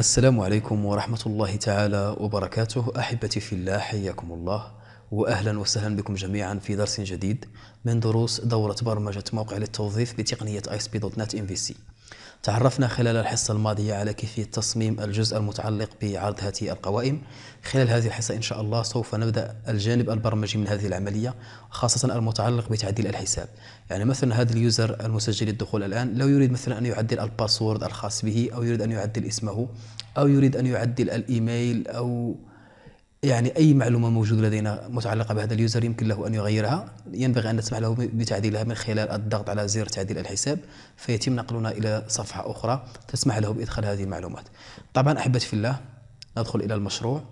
السلام عليكم ورحمة الله تعالى وبركاته أحبتي في الله حياكم الله وأهلا وسهلا بكم جميعا في درس جديد من دروس دورة برمجة موقع للتوظيف بتقنية ISP.NET دوت نت تعرفنا خلال الحصة الماضية على كيفية تصميم الجزء المتعلق بعرض هذه القوائم خلال هذه الحصة إن شاء الله سوف نبدأ الجانب البرمجي من هذه العملية خاصة المتعلق بتعديل الحساب يعني مثلا هذا اليوزر المسجل الدخول الآن لو يريد مثلا أن يعدل الباسورد الخاص به أو يريد أن يعدل اسمه أو يريد أن يعدل الإيميل أو يعني أي معلومة موجودة لدينا متعلقة بهذا اليوزر يمكن له أن يغيرها ينبغي أن نسمح له بتعديلها من خلال الضغط على زر تعديل الحساب فيتم نقلنا إلى صفحة أخرى تسمح له بإدخال هذه المعلومات طبعا أحبتي في الله ندخل إلى المشروع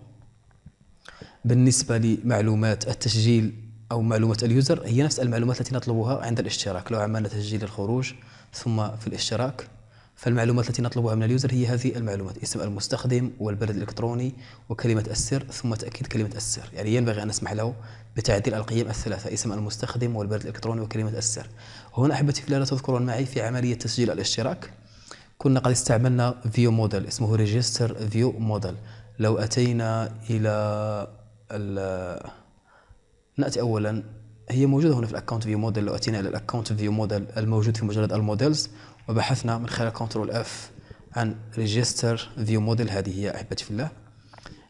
بالنسبة لمعلومات التسجيل أو معلومات اليوزر هي نفس المعلومات التي نطلبها عند الاشتراك لو عملنا تسجيل الخروج ثم في الاشتراك فالمعلومات التي نطلبها من اليوزر هي هذه المعلومات اسم المستخدم والبريد الالكتروني وكلمه السر ثم تاكيد كلمه السر يعني ينبغي ان نسمح له بتعديل القيم الثلاثه اسم المستخدم والبريد الالكتروني وكلمه السر هنا احبتي في لا تذكرون معي في عمليه تسجيل الاشتراك كنا قد استعملنا فيو موديل اسمه ريجستر فيو موديل لو اتينا الى ناتي اولا هي موجوده هنا في الاكونت فيو موديل لو اتينا الى الاكونت فيو موديل الموجود في مجرد الموديلز وبحثنا من خلال كنترول اف عن ريجستر فيو موديل هذه هي احبتي في الله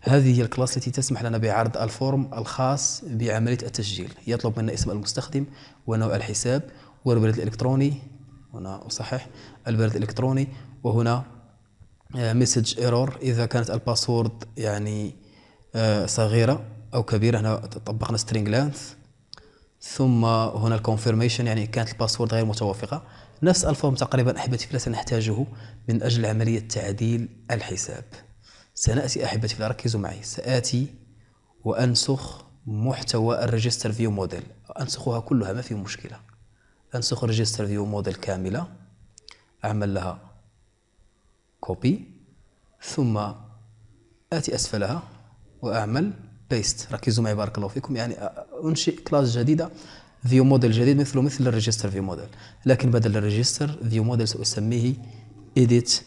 هذه هي الكلاس التي تسمح لنا بعرض الفورم الخاص بعمليه التسجيل يطلب منا اسم المستخدم ونوع الحساب والبريد الالكتروني هنا اصحح البريد الالكتروني وهنا مسج آه، ايرور اذا كانت الباسورد يعني آه، صغيره او كبيره هنا طبقنا سترينج لينث ثم هنا الكونفيرميشن يعني كانت الباسورد غير متوافقه نفس الفورم تقريبا احبتي فلا سنحتاجه من اجل عمليه تعديل الحساب سناتي احبتي فلا ركزوا معي ساتي وانسخ محتوى الريجستر فيو موديل انسخها كلها ما في مشكله انسخ الريجستر فيو موديل كامله اعمل لها كوبي ثم اتي اسفلها واعمل بيست ركزوا معي بارك الله فيكم يعني انشئ كلاس جديده فيو موديل جديد مثله مثل الريجستر فيو موديل لكن بدل الريجستر فيو موديل ساسميه ايديت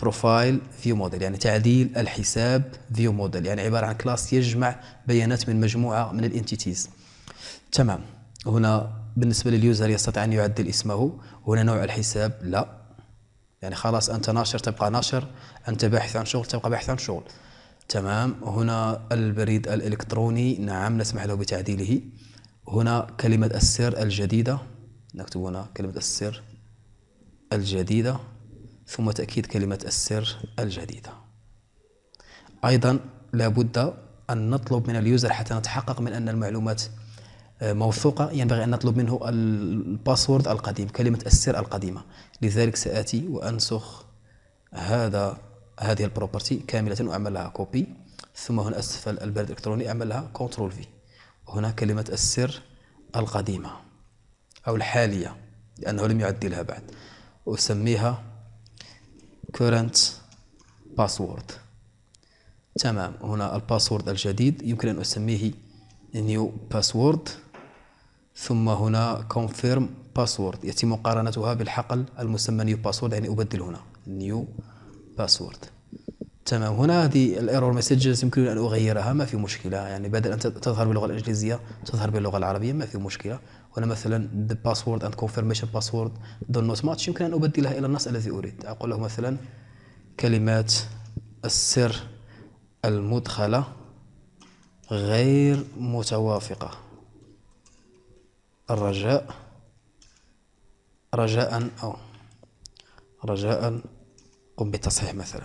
بروفايل فيو موديل يعني تعديل الحساب فيو موديل يعني عباره عن كلاس يجمع بيانات من مجموعه من الانتيتيز تمام هنا بالنسبه لليوزر يستطيع ان يعدل اسمه هنا نوع الحساب لا يعني خلاص انت ناشر تبقى ناشر انت باحث عن شغل تبقى باحث عن شغل تمام هنا البريد الإلكتروني نعم نسمح له بتعديله هنا كلمة السر الجديدة نكتب هنا كلمة السر الجديدة ثم تأكيد كلمة السر الجديدة أيضا لابد أن نطلب من اليوزر حتى نتحقق من أن المعلومات آه، موثوقة ينبغي أن نطلب منه الباسورد القديم كلمة السر القديمة لذلك سآتي وأنسخ هذا هذه البروبرتي كاملة وأعمل لها كوبي ثم هنا أسفل البريد الإلكتروني أعمل لها كنترول في وهنا كلمة السر القديمة أو الحالية لأنه لم يعدلها بعد أسميها current password تمام هنا الباسورد الجديد يمكن أن أسميه new password ثم هنا confirm password يتم مقارنتها بالحقل المسمى new password يعني أبدل هنا new باسورد تمام هنا هذه الايرور مسجز يمكن ان اغيرها ما في مشكله يعني بدل ان تظهر باللغه الانجليزيه تظهر باللغه العربيه ما في مشكله هنا مثلا the password and confirmation password do not match يمكن ان ابدلها الى النص الذي اريد اقول له مثلا كلمات السر المدخله غير متوافقه الرجاء رجاء او رجاء قم بالتصحيح مثلا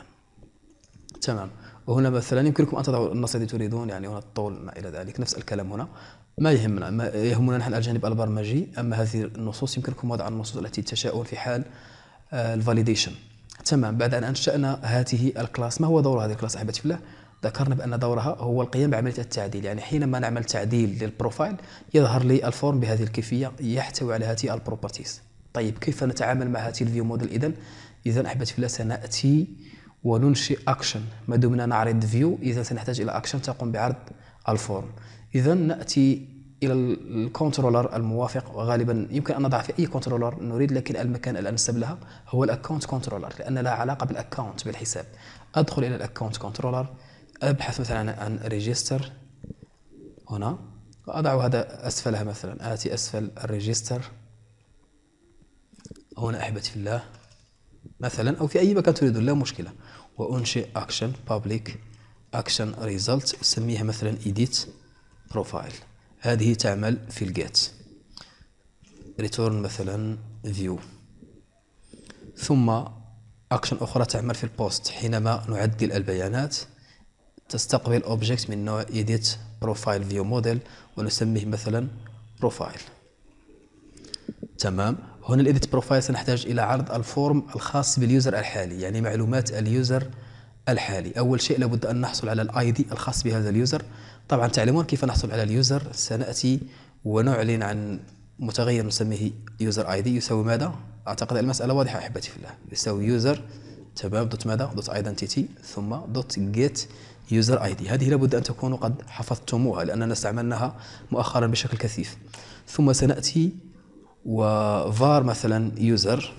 تمام وهنا مثلا يمكنكم ان تضعوا النص الذي تريدون يعني هنا الطول ما الى ذلك نفس الكلام هنا ما يهمنا ما يهمنا نحن الجانب البرمجي اما هذه النصوص يمكنكم وضع النصوص التي تشاءون في حال آه، الفاليديشن تمام بعد ان انشانا هذه الكلاس ما هو دور هذه الكلاس احبتي في الله ذكرنا بان دورها هو القيام بعمليه التعديل يعني حينما نعمل تعديل للبروفايل يظهر لي الفورم بهذه الكيفيه يحتوي على هذه البروبرتيز طيب كيف نتعامل مع هذه الفيو موديل اذا اذا احبتي في الله سناتي وننشئ اكشن ما دمنا نعرض فيو اذا سنحتاج الى اكشن تقوم بعرض الفورم اذا ناتي الى الكنترولر الموافق وغالبا يمكن ان نضع في اي كنترولر نريد لكن المكان الانسب لها هو الاكونت كنترولر لان لها علاقه بالاكونت بالحساب ادخل الى الاكونت كنترولر ابحث مثلا عن ريجستر هنا واضع هذا اسفلها مثلا اتي اسفل الريجستر هنا أحبتي في الله مثلا أو في أي مكان تريدون لا مشكلة وأنشئ أكشن بابليك أكشن ريزلت سميها مثلا إيديت بروفايل هذه تعمل في الجيت ريتورن مثلا فيو ثم أكشن أخرى تعمل في البوست حينما نعدل البيانات تستقبل أوبجكت من نوع إيديت بروفايل فيو موديل ونسميه مثلا بروفايل تمام هنا الايديت بروفايل سنحتاج الى عرض الفورم الخاص باليوزر الحالي يعني معلومات اليوزر الحالي اول شيء لابد ان نحصل على الاي دي الخاص بهذا اليوزر طبعا تعلمون كيف نحصل على اليوزر سناتي ونعلن عن متغير نسميه يوزر اي دي يساوي ماذا اعتقد المساله واضحه احبتي في الله يساوي يوزر تمام دوت ماذا دوت ايدنتيتي ثم دوت جيت يوزر اي دي هذه لابد ان تكونوا قد حفظتموها لاننا استعملناها مؤخرا بشكل كثيف ثم سناتي وفار مثلا يوزر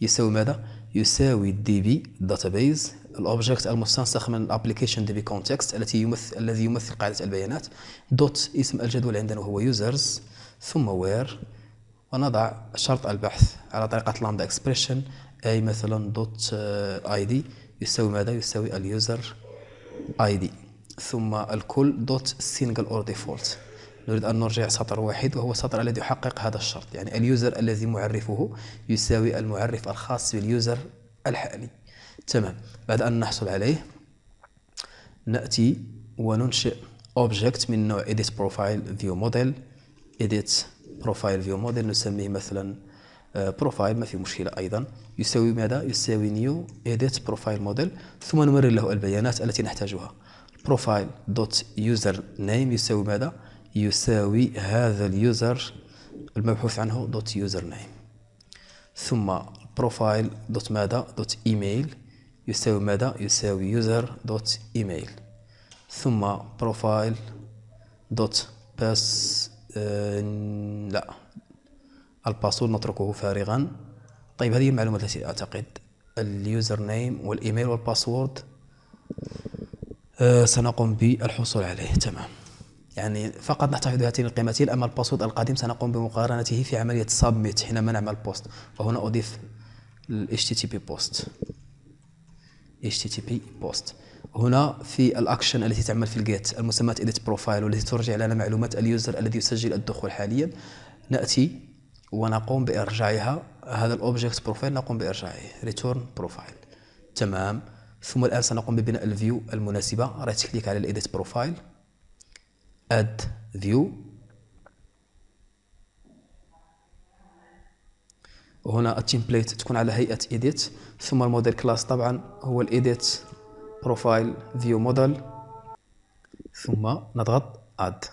يساوي ماذا؟ يساوي الدي بي داتابيز الاوبجكت المستنسخ من الابلكيشن دي بي كونتكست التي يمثل الذي يمثل قاعده البيانات دوت اسم الجدول عندنا هو يوزرز ثم وير ونضع شرط البحث على طريقه لامدا اكسبريشن اي مثلا دوت اي دي يساوي ماذا يساوي اليوزر اي دي ثم الكل دوت سينجل اور ديفولت نريد أن نرجع سطر واحد وهو السطر الذي يحقق هذا الشرط يعني اليوزر الذي معرفه يساوي المعرف الخاص باليوزر الحالي تمام بعد أن نحصل عليه نأتي وننشئ أوبجكت من نوع edit profile view model edit profile view model نسميه مثلا بروفايل آه، ما في مشكلة أيضا يساوي ماذا؟ يساوي نيو إيديت بروفايل موديل ثم نمرر له البيانات التي نحتاجها بروفايل دوت يوزر نيم يساوي ماذا؟ يساوي هذا اليوزر المبحوث عنه دوت يوزر نيم ثم بروفايل دوت ماذا دوت ايميل يساوي ماذا يساوي يوزر دوت ايميل ثم بروفايل دوت باس آه، لا الباسورد نتركه فارغا طيب هذه المعلومات التي اعتقد اليوزر نيم والايميل والباسورد آه، سنقوم بالحصول عليه تمام يعني فقط نحتفظ بهاتين القيمتين أما الباسورد القديم سنقوم بمقارنته في عملية سبميت حينما نعمل بوست وهنا أضيف ال HTTP بوست HTTP بوست هنا في الاكشن التي تعمل في الجيت المسمى edit بروفايل والتي ترجع لنا معلومات اليوزر الذي يسجل الدخول حاليا ناتي ونقوم بارجاعها هذا الاوبجكت بروفايل نقوم بارجاعه ريتورن بروفايل تمام ثم الان سنقوم ببناء الفيو المناسبه رايت كليك على الايديت بروفايل at view وهنا التمبليت تكون على هيئة edit ثم الموديل كلاس طبعا هو الايديت بروفايل فيو موديل ثم نضغط اد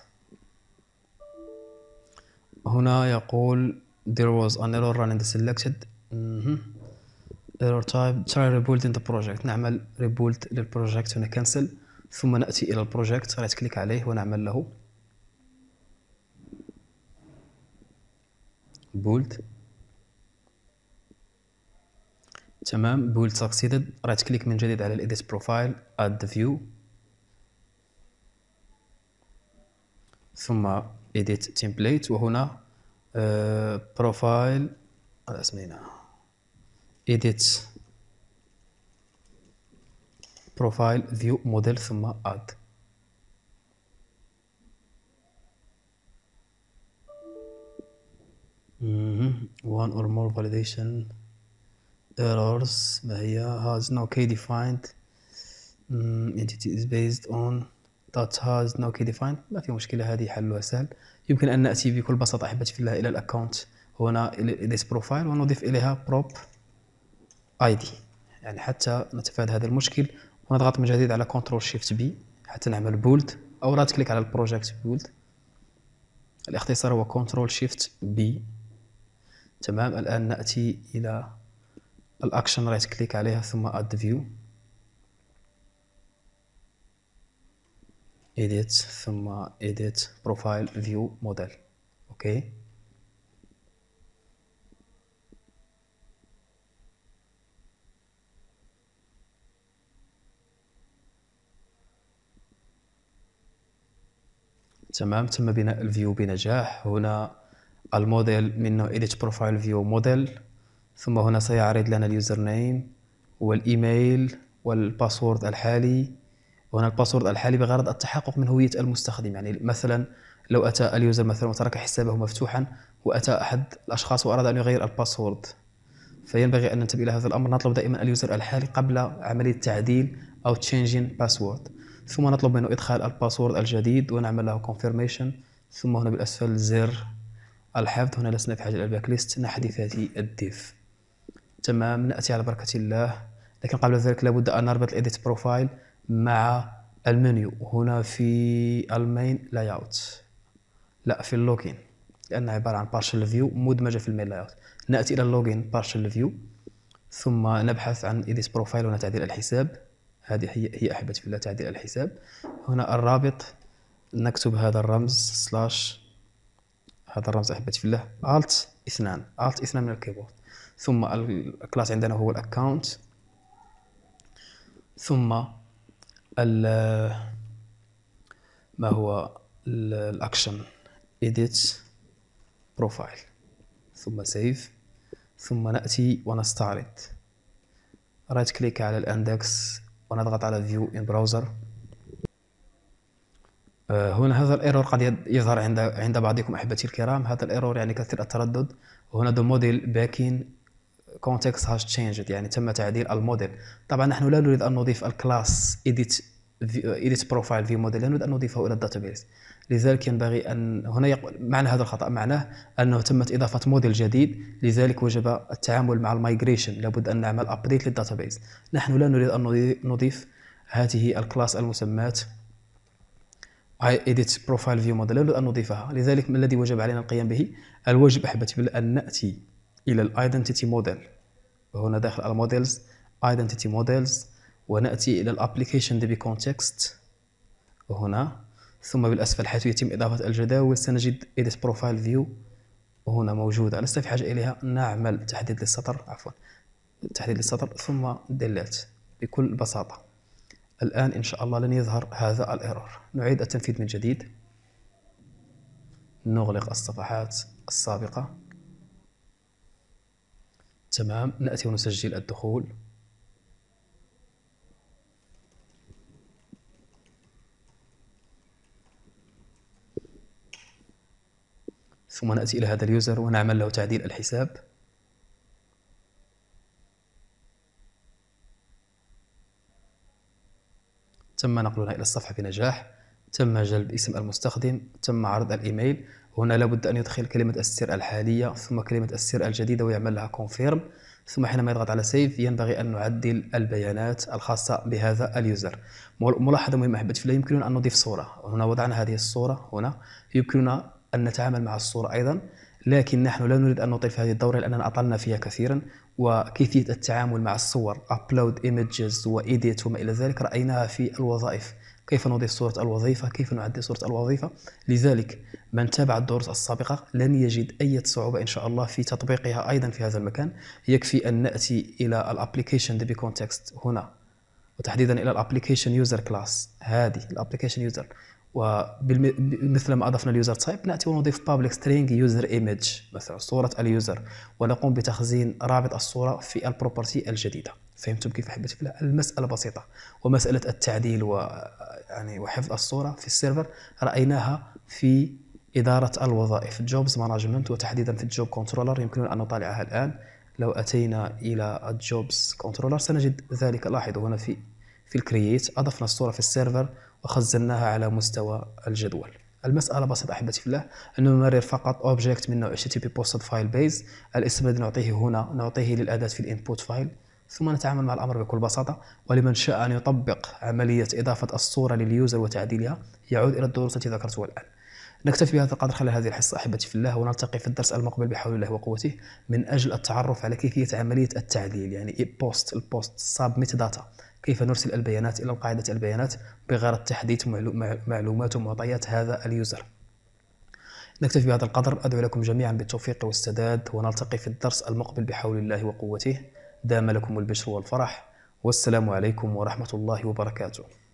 هنا يقول there was an error running the selected error type try rebuilding the project نعمل rebuild للبروجكت هنا cancel ثم ناتي الى البروجيكت رايت كليك عليه ونعمل له بولد تمام بولد سكسيدد رايت كليك من جديد على الايديت بروفايل اد فيو ثم ايديت تمبليت وهنا بروفايل آه، اسمينا ايديت بروفايل فيو موديل ثم اد one or more validation errors ما هي has no key defined mm, entity is based on that has no key defined ما في مشكلة هذه حلها سهل يمكن أن نأتي بكل بساطة أحبتي في الله إلى الأكونت هنا this profile ونضيف إليها prop id يعني حتى نتفادى هذا المشكل ونضغط من جديد على كنترول شيفت بي حتى نعمل بولد او رات كليك على البروجيكت بولد الاختصار هو كنترول شيفت بي تمام الان ناتي الى الاكشن رايت كليك عليها ثم اد فيو ايديت ثم ايديت بروفايل فيو موديل اوكي okay. تمام تم بناء الفيو بنجاح هنا الموديل منه edit profile view model ثم هنا سيعرض لنا اليوزر نيم والايميل والباسورد الحالي هنا الباسورد الحالي بغرض التحقق من هوية المستخدم يعني مثلا لو أتى اليوزر مثلا وترك حسابه مفتوحا وأتى أحد الأشخاص وأراد أن يغير الباسورد فينبغي أن ننتبه إلى هذا الأمر نطلب دائما اليوزر الحالي قبل عملية تعديل أو changing password ثم نطلب منه إدخال الباسورد الجديد ونعمل له كونفيرميشن ثم هنا بالأسفل زر الحفظ هنا لسنا في حاجة للباك ليست حديثات الديف تمام نأتي على بركة الله لكن قبل ذلك لابد أن نربط الإيديت بروفايل مع المنيو هنا في المين لاي اوت لا في اللوجين لأنها عبارة عن بارشل فيو مدمجة في المين لاي اوت نأتي إلى اللوجين بارشل فيو ثم نبحث عن إيديت بروفايل هنا تعديل الحساب هذه هي هي احبتي في الله تعديل الحساب هنا الرابط نكتب هذا الرمز سلاش هذا الرمز احبتي في الله الت اثنان الت اثنان من الكيبورد ثم الكلاس عندنا هو الاكونت ثم ما هو الاكشن edit بروفايل ثم سيف ثم ناتي ونستعرض رايت كليك على الاندكس ونضغط على View in Browser آه، هنا هذا الايرور قد يظهر عند عند بعضكم احبتي الكرام هذا الايرور يعني كثير التردد وهنا the model backing context has changed يعني تم تعديل الموديل طبعا نحن لا نريد ان نضيف الكلاس edit edit profile view model لا نريد أن نضيفه إلى الداتابيس لذلك ينبغي أن هنا يق... معنى هذا الخطأ معناه أنه تمت إضافة موديل جديد لذلك وجب التعامل مع المايجريشن لابد أن نعمل أبديت للداتابيس نحن لا نريد أن نضيف هذه الكلاس المسمات edit بروفايل فيو موديل لا نريد أن نضيفها لذلك ما الذي وجب علينا القيام به الواجب أحبتي أن نأتي إلى الايدنتيتي موديل هنا وهنا داخل الموديلز ايدنتيتي models ونأتي إلى الابليكيشن دي بي كونتكست هنا ثم بالأسفل حيث يتم إضافة الجداول سنجد edit profile view هنا موجودة لست في حاجة إليها نعمل تحديد للسطر عفوا تحديد للسطر ثم delete بكل بساطة الآن إن شاء الله لن يظهر هذا الايرور نعيد التنفيذ من جديد نغلق الصفحات السابقة تمام نأتي ونسجل الدخول ثم نأتي إلى هذا اليوزر ونعمل له تعديل الحساب تم نقلنا إلى الصفحة بنجاح تم جلب اسم المستخدم تم عرض الإيميل هنا لابد أن يدخل كلمة السر الحالية ثم كلمة السر الجديدة ويعمل لها كونفيرم ثم حينما يضغط على سيف ينبغي أن نعدل البيانات الخاصة بهذا اليوزر ملاحظة مهمة أحبتي لا يمكننا أن نضيف صورة هنا وضعنا هذه الصورة هنا يمكننا أن نتعامل مع الصورة أيضا لكن نحن لا نريد أن نطيل في هذه الدورة لأننا أطلنا فيها كثيرا وكيفية التعامل مع الصور upload images وإيديت وما إلى ذلك رأيناها في الوظائف كيف نضيف صورة الوظيفة كيف نعدل صورة الوظيفة لذلك من تابع الدروس السابقة لن يجد أي صعوبة إن شاء الله في تطبيقها أيضا في هذا المكان يكفي أن نأتي إلى الابليكيشن دبي كونتكست هنا وتحديدا إلى الابليكيشن يوزر كلاس هذه الابليكيشن يوزر ومثل ما اضفنا اليوزر تايب ناتي ونضيف بابليك سترينج يوزر ايمج مثلا صوره اليوزر ونقوم بتخزين رابط الصوره في البروبرتي الجديده فهمتم كيف احبتي في المساله بسيطه ومساله التعديل و يعني وحفظ الصوره في السيرفر رايناها في اداره الوظائف جوبز مانجمنت وتحديدا في الجوب كنترولر يمكننا ان نطالعها الان لو اتينا الى الجوبز كنترولر سنجد ذلك لاحظوا هنا في في الكرييت اضفنا الصوره في السيرفر وخزناها على مستوى الجدول المساله بسيطه احبتي في الله انه نمرر فقط اوبجيكت من نوع http posted file base الاسم الذي نعطيه هنا نعطيه للاداه في الانبوت فايل ثم نتعامل مع الأمر بكل بساطة ولمن شاء أن يطبق عملية إضافة الصورة لليوزر وتعديلها يعود إلى الدروس التي ذكرتها الآن نكتفي بهذا القدر خلال هذه الحصة أحبتي في الله ونلتقي في الدرس المقبل بحول الله وقوته من أجل التعرف على كيفية عملية التعديل يعني بوست البوست سابميت داتا كيف نرسل البيانات إلى قاعدة البيانات بغرض تحديث معلومات ومعطيات هذا اليوزر نكتفي بهذا القدر أدعو لكم جميعا بالتوفيق والسداد ونلتقي في الدرس المقبل بحول الله وقوته دام لكم البشر والفرح والسلام عليكم ورحمة الله وبركاته